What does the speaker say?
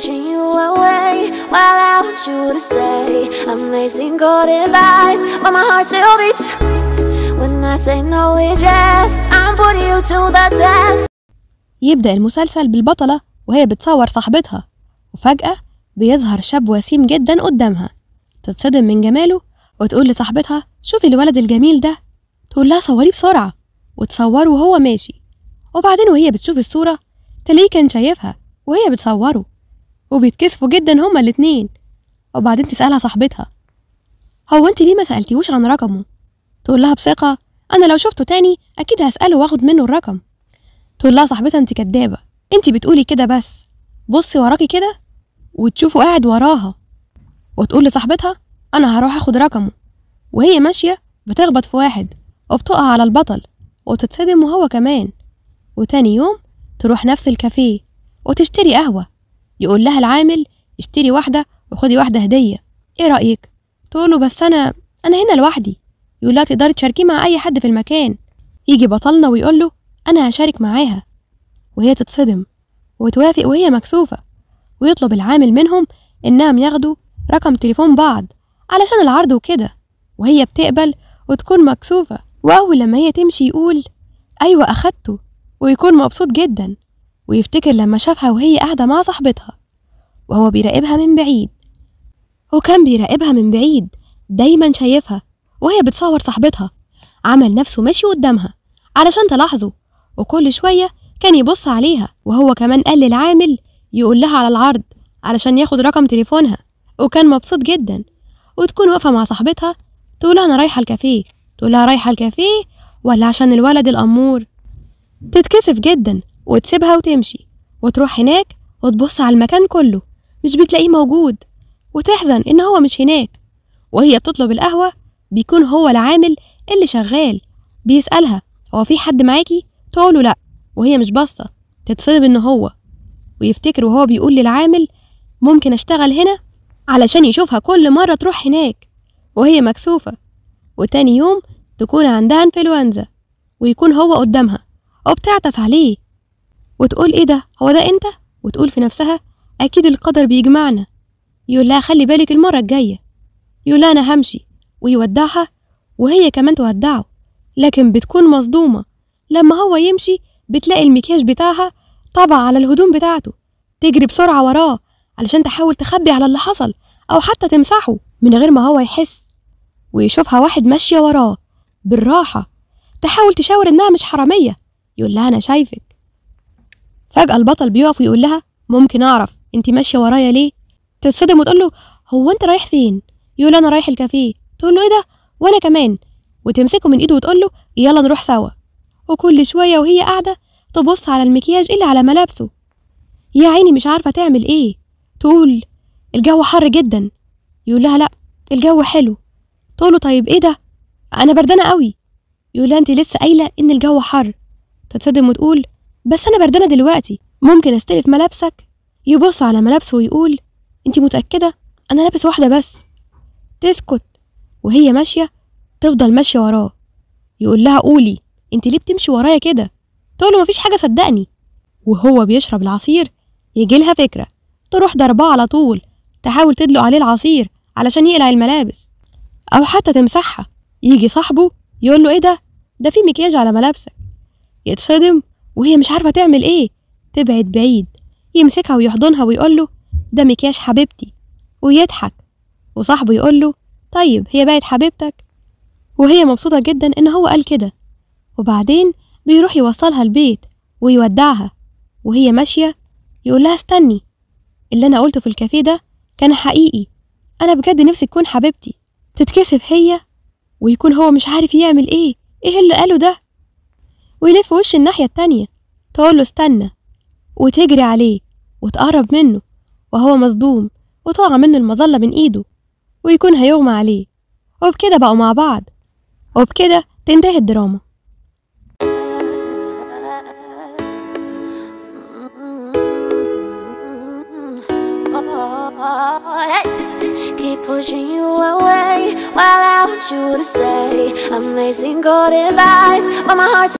pushing you away While I want you to stay I'm lacing cold as ice But my heart still beats When I say no it's yes I'm putting you to the test يبدأ المسلسل بالبطلة وهي بتصور صاحبتها وفجأة بيظهر شاب وسيم جدا قدامها تتصدم من جماله وتقول لصاحبتها شوفي الولد الجميل ده تقول لها صوريه بسرعة وتصوره وهو ماشي وبعدين وهي بتشوف الصورة تلاقيه كان شايفها وهي بتصوره وبيتكسفوا جدا هما الاتنين وبعدين تسألها صاحبتها هو انت ليه ما سألتيهوش عن رقمه تقول لها بثقة انا لو شفته تاني اكيد هسأله واخد منه الرقم تقول لها صاحبتها انت كدابة انت بتقولي كده بس بصي وراكي كده وتشوفه قاعد وراها وتقول لصاحبتها انا هروح اخد رقمه وهي ماشية بتخبط في واحد وبتقع على البطل وتتصدم وهو كمان وتاني يوم تروح نفس الكافيه وتشتري قهوة يقول لها العامل اشتري واحدة وخدي واحدة هدية ايه رأيك؟ تقول له بس أنا أنا هنا لوحدي يقول لها تقدري تشاركيه مع أي حد في المكان يجي بطلنا ويقول له أنا هشارك معاها وهي تتصدم وتوافق وهي مكسوفة ويطلب العامل منهم إنهم ياخدوا رقم تليفون بعض علشان العرض وكده وهي بتقبل وتكون مكسوفة وأول لما هي تمشي يقول أيوة أخدته ويكون مبسوط جدا ويفتكر لما شافها وهي قاعدة مع صاحبتها وهو بيراقبها من بعيد هو كان بيراقبها من بعيد دايما شايفها وهي بتصور صاحبتها عمل نفسه ماشي قدامها علشان تلاحظه وكل شوية كان يبص عليها وهو كمان قال للعامل يقول لها على العرض علشان ياخد رقم تليفونها وكان مبسوط جدا وتكون واقفة مع صاحبتها تقولها أنا رايحة الكافيه تقولها رايحة الكافيه ولا عشان الولد الأمور تتكسف جدا وتسيبها وتمشي وتروح هناك وتبص على المكان كله مش بتلاقيه موجود وتحزن إن هو مش هناك وهي بتطلب القهوة بيكون هو العامل اللي شغال بيسألها هو في حد معاكي تقوله لأ وهي مش باصة تتصدم إن هو ويفتكر وهو بيقول للعامل ممكن أشتغل هنا علشان يشوفها كل مرة تروح هناك وهي مكسوفة وتاني يوم تكون عندها انفلونزا ويكون هو قدامها وبتعطس عليه وتقول ايه ده هو ده انت وتقول في نفسها اكيد القدر بيجمعنا يقول لها خلي بالك المره الجايه يقول لها انا همشي ويودعها وهي كمان تودعه لكن بتكون مصدومه لما هو يمشي بتلاقي المكياج بتاعها طبع على الهدوم بتاعته تجري بسرعه وراه علشان تحاول تخبي على اللي حصل او حتى تمسحه من غير ما هو يحس ويشوفها واحد ماشيه وراه بالراحه تحاول تشاور انها مش حراميه يقول لها انا شايفك فجأة البطل بيقف ويقول لها ممكن أعرف أنت ماشية ورايا ليه؟ تتصدم وتقول له هو أنت رايح فين؟ يقول أنا رايح الكافيه تقول له إيه ده؟ وأنا كمان وتمسكه من إيده وتقول له يلا نروح سوا وكل شوية وهي قاعدة تبص على المكياج اللي على ملابسه يا عيني مش عارفة تعمل إيه تقول الجو حر جدا يقول لها لأ الجو حلو تقول له طيب إيه ده؟ أنا بردانة قوي يقول لها أنت لسه قايلة إن الجو حر تتصدم وتقول بس أنا بردانة دلوقتي ممكن أستلف ملابسك يبص على ملابسه ويقول أنت متأكدة أنا لابس واحدة بس تسكت وهي ماشية تفضل ماشية وراه يقول لها قولي أنت ليه بتمشي ورايا كده تقول له مفيش حاجة صدقني وهو بيشرب العصير يجيلها فكرة تروح ضرباه على طول تحاول تدلق عليه العصير علشان يقلع الملابس أو حتى تمسحها يجي صاحبه يقول له إيه ده ده في مكياج على ملابسك يتصدم وهي مش عارفة تعمل إيه تبعد بعيد يمسكها ويحضنها ويقول له ده مكياج حبيبتي ويضحك وصاحبه يقول له طيب هي بقت حبيبتك وهي مبسوطة جدا إن هو قال كده وبعدين بيروح يوصلها البيت ويودعها وهي ماشية يقول لها استني اللي أنا قلته في الكافيه ده كان حقيقي أنا بجد نفسي تكون حبيبتي تتكسف هي ويكون هو مش عارف يعمل إيه إيه اللي قاله ده ويلف وش الناحية التانية تقول له استنى وتجري عليه وتقرب منه وهو مصدوم وتقع منه المظلة من إيده ويكون هيغمى عليه وبكده بقوا مع بعض وبكده تنتهي الدراما Keep pushing you away while I want you to stay. Amazing God is eyes, but my heart's.